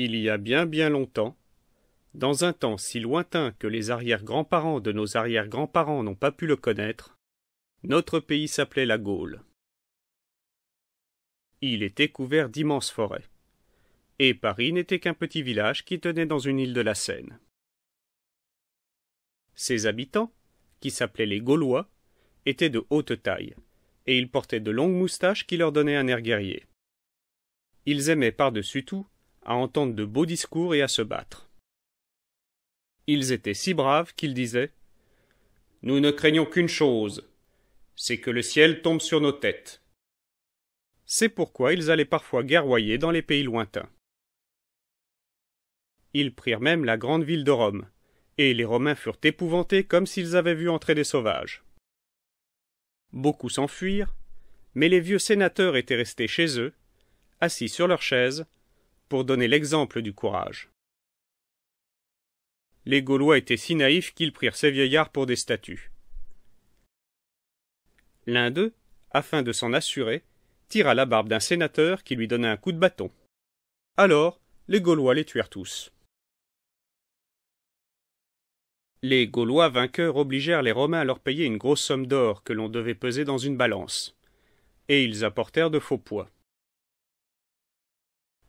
Il y a bien bien longtemps, dans un temps si lointain que les arrière-grands-parents de nos arrière-grands-parents n'ont pas pu le connaître, notre pays s'appelait la Gaule. Il était couvert d'immenses forêts, et Paris n'était qu'un petit village qui tenait dans une île de la Seine. Ses habitants, qui s'appelaient les Gaulois, étaient de haute taille, et ils portaient de longues moustaches qui leur donnaient un air guerrier. Ils aimaient par-dessus tout à entendre de beaux discours et à se battre. Ils étaient si braves qu'ils disaient Nous ne craignons qu'une chose, c'est que le ciel tombe sur nos têtes. C'est pourquoi ils allaient parfois guerroyer dans les pays lointains. Ils prirent même la grande ville de Rome, et les Romains furent épouvantés comme s'ils avaient vu entrer des sauvages. Beaucoup s'enfuirent, mais les vieux sénateurs étaient restés chez eux, assis sur leurs chaises, pour donner l'exemple du courage. Les Gaulois étaient si naïfs qu'ils prirent ces vieillards pour des statues. L'un d'eux, afin de s'en assurer, tira la barbe d'un sénateur qui lui donna un coup de bâton. Alors, les Gaulois les tuèrent tous. Les Gaulois vainqueurs obligèrent les Romains à leur payer une grosse somme d'or que l'on devait peser dans une balance, et ils apportèrent de faux poids.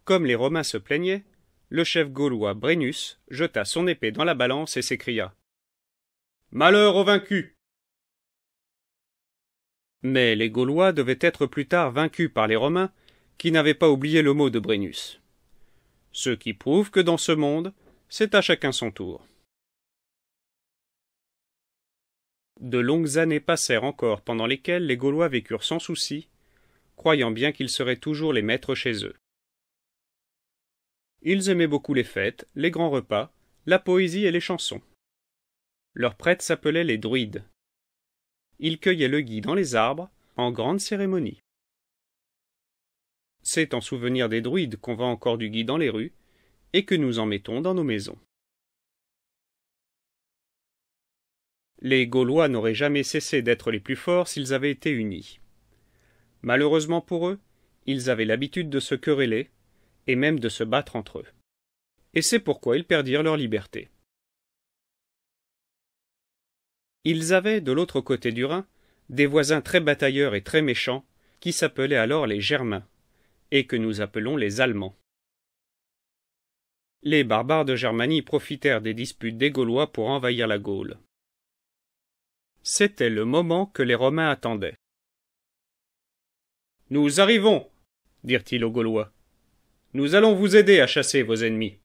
Comme les Romains se plaignaient, le chef gaulois Brennus jeta son épée dans la balance et s'écria Malheur aux vaincus Mais les Gaulois devaient être plus tard vaincus par les Romains, qui n'avaient pas oublié le mot de Brennus. Ce qui prouve que dans ce monde, c'est à chacun son tour. De longues années passèrent encore pendant lesquelles les Gaulois vécurent sans souci, croyant bien qu'ils seraient toujours les maîtres chez eux. Ils aimaient beaucoup les fêtes, les grands repas, la poésie et les chansons. Leurs prêtres s'appelaient les druides. Ils cueillaient le gui dans les arbres, en grande cérémonie. C'est en souvenir des druides qu'on vend encore du gui dans les rues, et que nous en mettons dans nos maisons. Les Gaulois n'auraient jamais cessé d'être les plus forts s'ils avaient été unis. Malheureusement pour eux, ils avaient l'habitude de se quereller, et même de se battre entre eux. Et c'est pourquoi ils perdirent leur liberté. Ils avaient, de l'autre côté du Rhin, des voisins très batailleurs et très méchants, qui s'appelaient alors les Germains, et que nous appelons les Allemands. Les barbares de Germanie profitèrent des disputes des Gaulois pour envahir la Gaule. C'était le moment que les Romains attendaient. Nous arrivons, dirent-ils aux Gaulois. Nous allons vous aider à chasser vos ennemis.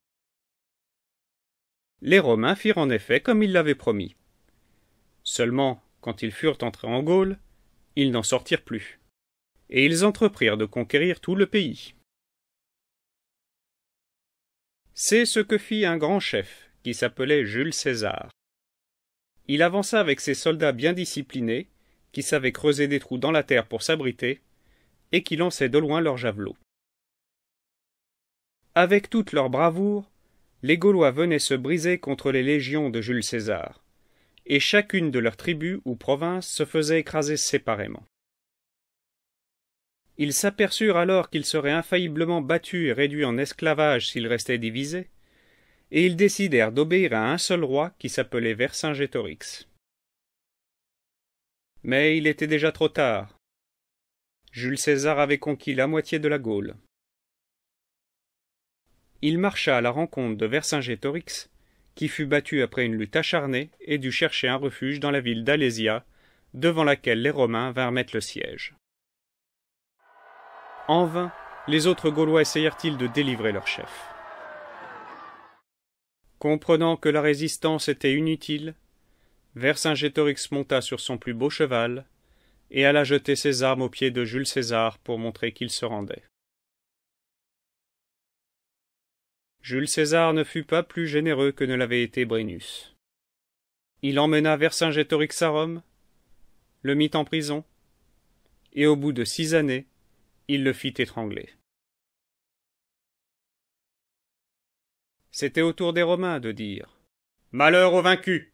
Les Romains firent en effet comme ils l'avaient promis. Seulement, quand ils furent entrés en Gaule, ils n'en sortirent plus, et ils entreprirent de conquérir tout le pays. C'est ce que fit un grand chef, qui s'appelait Jules César. Il avança avec ses soldats bien disciplinés, qui savaient creuser des trous dans la terre pour s'abriter, et qui lançaient de loin leurs javelots. Avec toute leur bravoure, les Gaulois venaient se briser contre les légions de Jules César, et chacune de leurs tribus ou provinces se faisait écraser séparément. Ils s'aperçurent alors qu'ils seraient infailliblement battus et réduits en esclavage s'ils restaient divisés, et ils décidèrent d'obéir à un seul roi qui s'appelait Vercingétorix. Mais il était déjà trop tard. Jules César avait conquis la moitié de la Gaule il marcha à la rencontre de Vercingétorix, qui fut battu après une lutte acharnée et dut chercher un refuge dans la ville d'Alésia, devant laquelle les Romains vinrent mettre le siège. En vain, les autres Gaulois essayèrent-ils de délivrer leur chef. Comprenant que la résistance était inutile, Vercingétorix monta sur son plus beau cheval et alla jeter ses armes aux pieds de Jules César pour montrer qu'il se rendait. Jules César ne fut pas plus généreux que ne l'avait été Brennus. Il emmena Vercingétorix à Rome, le mit en prison, et au bout de six années, il le fit étrangler. C'était au tour des Romains de dire Malheur aux vaincus